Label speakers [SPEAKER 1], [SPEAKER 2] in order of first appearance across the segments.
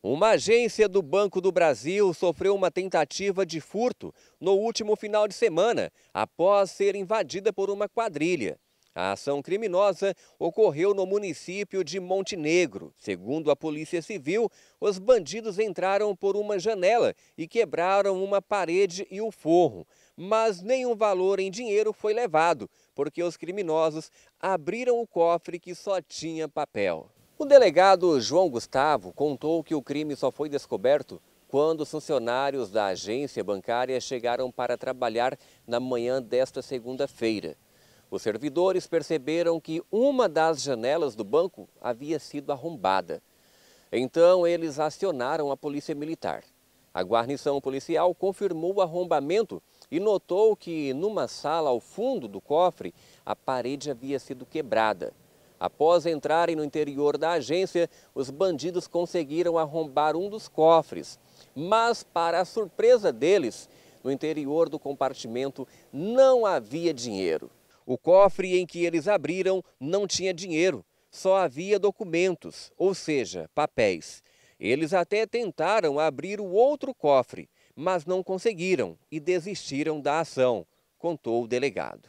[SPEAKER 1] Uma agência do Banco do Brasil sofreu uma tentativa de furto no último final de semana, após ser invadida por uma quadrilha. A ação criminosa ocorreu no município de Montenegro. Segundo a Polícia Civil, os bandidos entraram por uma janela e quebraram uma parede e um forro. Mas nenhum valor em dinheiro foi levado, porque os criminosos abriram o cofre que só tinha papel. O delegado João Gustavo contou que o crime só foi descoberto quando os funcionários da agência bancária chegaram para trabalhar na manhã desta segunda-feira. Os servidores perceberam que uma das janelas do banco havia sido arrombada. Então, eles acionaram a polícia militar. A guarnição policial confirmou o arrombamento e notou que, numa sala ao fundo do cofre, a parede havia sido quebrada. Após entrarem no interior da agência, os bandidos conseguiram arrombar um dos cofres. Mas, para a surpresa deles, no interior do compartimento não havia dinheiro. O cofre em que eles abriram não tinha dinheiro, só havia documentos, ou seja, papéis. Eles até tentaram abrir o outro cofre, mas não conseguiram e desistiram da ação, contou o delegado.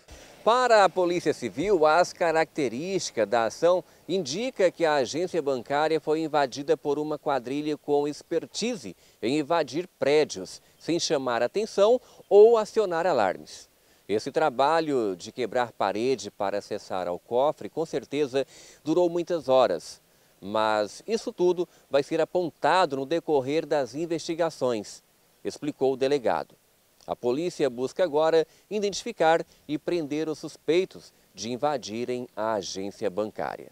[SPEAKER 1] Para a Polícia Civil, as características da ação indica que a agência bancária foi invadida por uma quadrilha com expertise em invadir prédios, sem chamar atenção ou acionar alarmes. Esse trabalho de quebrar parede para acessar ao cofre, com certeza, durou muitas horas. Mas isso tudo vai ser apontado no decorrer das investigações, explicou o delegado. A polícia busca agora identificar e prender os suspeitos de invadirem a agência bancária.